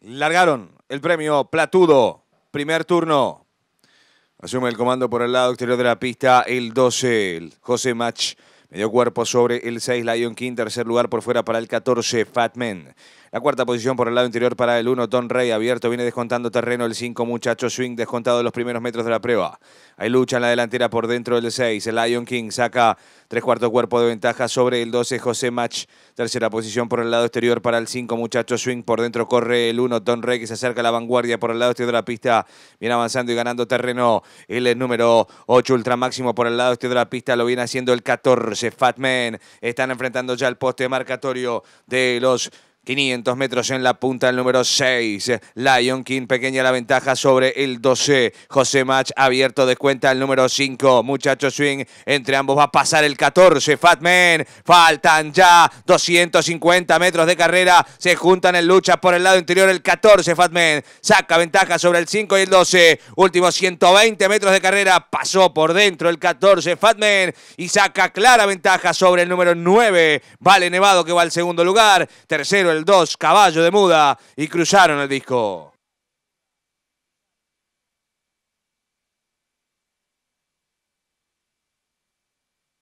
Largaron el premio Platudo, primer turno. Asume el comando por el lado exterior de la pista el 12, José Mach. Medio cuerpo sobre el 6, Lion King. Tercer lugar por fuera para el 14, Fatman. La cuarta posición por el lado interior para el 1, Don Rey. Abierto, viene descontando terreno el 5, Muchacho Swing. Descontado los primeros metros de la prueba. Hay lucha en la delantera por dentro del 6. El Lion King saca tres cuartos cuerpo de ventaja sobre el 12, José Match. Tercera posición por el lado exterior para el 5, Muchacho Swing. Por dentro corre el 1, Don Rey, que se acerca a la vanguardia por el lado exterior de la pista. Viene avanzando y ganando terreno. El número 8, Ultra Máximo por el lado exterior de la pista. Lo viene haciendo el 14. Fatman están enfrentando ya el poste marcatorio de los 500 metros en la punta el número 6. Lion King, pequeña la ventaja sobre el 12. José Match abierto de cuenta el número 5. Muchachos Swing, entre ambos va a pasar el 14. Fatman, faltan ya 250 metros de carrera. Se juntan en lucha por el lado interior el 14. Fatman saca ventaja sobre el 5 y el 12. Últimos 120 metros de carrera. Pasó por dentro el 14. Fatman y saca clara ventaja sobre el número 9. Vale Nevado que va al segundo lugar. Tercero el 2, Caballo de Muda, y cruzaron el disco.